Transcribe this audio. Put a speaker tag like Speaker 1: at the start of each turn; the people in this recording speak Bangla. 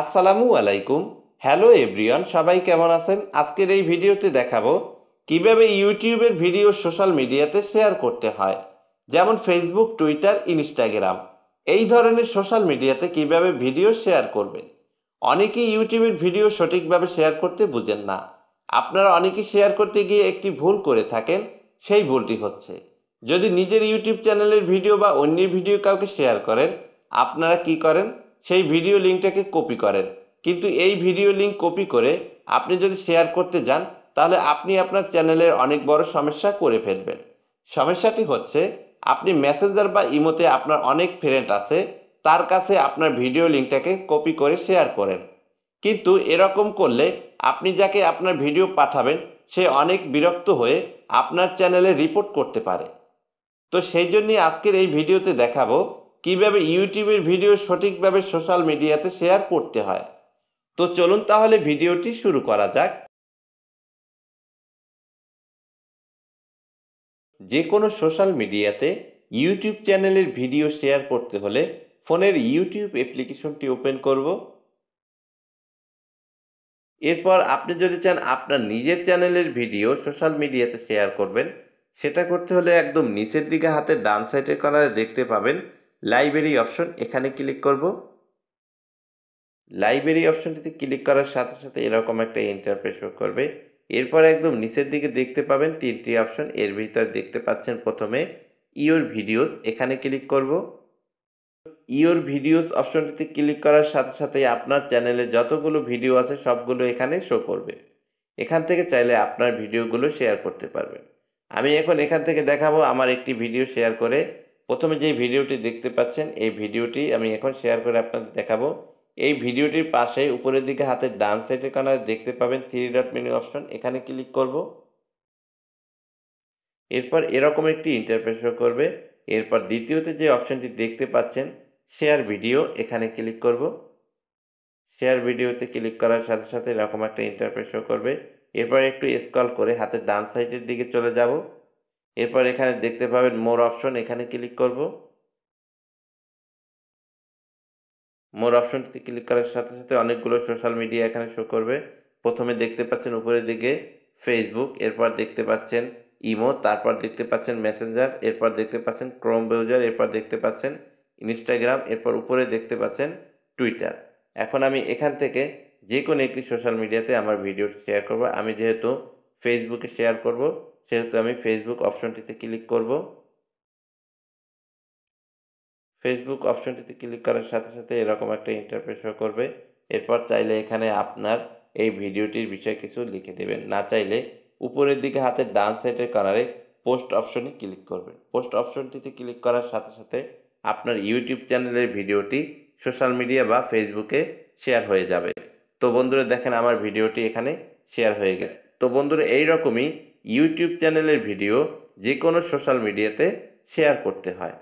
Speaker 1: আসসালামু আলাইকুম হ্যালো এভরিওয়ান সবাই কেমন আছেন আজকের এই ভিডিওতে দেখাবো কিভাবে ইউটিউবের ভিডিও সোশ্যাল মিডিয়াতে শেয়ার করতে হয় যেমন ফেসবুক টুইটার ইনস্টাগ্রাম এই ধরনের সোশ্যাল মিডিয়াতে কিভাবে ভিডিও শেয়ার করবেন অনেকেই ইউটিউবের ভিডিও সঠিকভাবে শেয়ার করতে বুঝেন না আপনারা অনেকে শেয়ার করতে গিয়ে একটি ভুল করে থাকেন সেই ভুলটি হচ্ছে যদি নিজের ইউটিউব চ্যানেলের ভিডিও বা অন্য ভিডিও কাউকে শেয়ার করেন আপনারা কি করেন সেই ভিডিও লিঙ্কটাকে কপি করেন কিন্তু এই ভিডিও লিঙ্ক কপি করে আপনি যদি শেয়ার করতে যান তাহলে আপনি আপনার চ্যানেলের অনেক বড় সমস্যা করে ফেলবেন সমস্যাটি হচ্ছে আপনি মেসেঞ্জার বা ইমোতে আপনার অনেক ফ্রেন্ড আছে তার কাছে আপনার ভিডিও লিঙ্কটাকে কপি করে শেয়ার করেন কিন্তু এরকম করলে আপনি যাকে আপনার ভিডিও পাঠাবেন সে অনেক বিরক্ত হয়ে আপনার চ্যানেলে রিপোর্ট করতে পারে তো সেই জন্যই আজকের এই ভিডিওতে দেখাবো কিভাবে ইউটিউবের ভিডিও সঠিকভাবে সোশ্যাল মিডিয়াতে শেয়ার করতে হয় তো চলুন তাহলে ভিডিওটি শুরু করা যাক যে কোনো সোশ্যাল মিডিয়াতে ইউটিউব চ্যানেলের ভিডিও শেয়ার করতে হলে ফোনের ইউটিউব অ্যাপ্লিকেশনটি ওপেন করব এরপর আপনি যদি চান আপনার নিজের চ্যানেলের ভিডিও সোশ্যাল মিডিয়াতে শেয়ার করবেন সেটা করতে হলে একদম নিচের দিকে হাতে ডান সাইডে কর্নারে দেখতে পাবেন লাইব্রেরি অপশন এখানে ক্লিক করব লাইব্রেরি অপশনটিতে ক্লিক করার সাথে সাথে এরকম একটা ইন্টারফেস করবে এরপর একদম নিচের দিকে দেখতে পাবেন তিনটি অপশন এর ভিতর দেখতে পাচ্ছেন প্রথমে ইওর ভিডিওস এখানে ক্লিক করব ইওর ভিডিওস অপশনটিতে ক্লিক করার সাথে সাথে আপনার চ্যানেলে যতগুলো ভিডিও আছে সবগুলো এখানে শো করবে এখান থেকে চাইলে আপনার ভিডিওগুলো শেয়ার করতে পারবেন আমি এখন এখান থেকে দেখাবো আমার একটি ভিডিও শেয়ার করে প্রথমে যে ভিডিওটি দেখতে পাচ্ছেন এই ভিডিওটি আমি এখন শেয়ার করে আপনাদের দেখাবো এই ভিডিওটির পাশে উপরের দিকে হাতের ডান সাইডে কর্নারে দেখতে পাবেন থ্রি ডট মেনু অপশন এখানে ক্লিক করব এরপর এরকম একটি ইন্টারপ্রেস করবে এরপর দ্বিতীয়তে যে অপশনটি দেখতে পাচ্ছেন শেয়ার ভিডিও এখানে ক্লিক করব শেয়ার ভিডিওতে ক্লিক করার সাথে সাথে এরকম একটা ইন্টারপ্রেস করবে এরপর একটু স্কল করে হাতের ডান সাইডের দিকে চলে যাব এরপর এখানে দেখতে পাবেন মোর অপশন এখানে ক্লিক করব মোর অপশনটিতে ক্লিক করার সাথে সাথে অনেকগুলো সোশ্যাল মিডিয়া এখানে শো করবে প্রথমে দেখতে পাচ্ছেন উপরের দিকে ফেসবুক এরপর দেখতে পাচ্ছেন ইমো তারপর দেখতে পাচ্ছেন মেসেঞ্জার এরপর দেখতে পাচ্ছেন ক্রোম ব্রাউজার এরপর দেখতে পাচ্ছেন ইনস্টাগ্রাম এরপর উপরে দেখতে পাচ্ছেন টুইটার এখন আমি এখান থেকে যে কোনো একটি সোশ্যাল মিডিয়াতে আমার ভিডিও শেয়ার করব আমি যেহেতু ফেসবুকে শেয়ার করব সেহেতু আমি ফেসবুক অপশনটিতে ক্লিক করব ফেসবুক অপশনটিতে ক্লিক করার সাথে সাথে এরকম একটা ইন্টারফেস করবে এরপর চাইলে এখানে আপনার এই ভিডিওটির বিষয়ে কিছু লিখে দেবেন না চাইলে উপরের দিকে হাতে ডান সাইডের কানারে পোস্ট অপশনে ক্লিক করবেন পোস্ট অপশনটিতে ক্লিক করার সাথে সাথে আপনার ইউটিউব চ্যানেলের ভিডিওটি সোশ্যাল মিডিয়া বা ফেসবুকে শেয়ার হয়ে যাবে তো বন্ধুরা দেখেন আমার ভিডিওটি এখানে শেয়ার হয়ে গেছে তো বন্ধুরা এইরকমই ইউটিউব চ্যানেলের ভিডিও যে কোনো সোশ্যাল মিডিয়াতে শেয়ার করতে হয়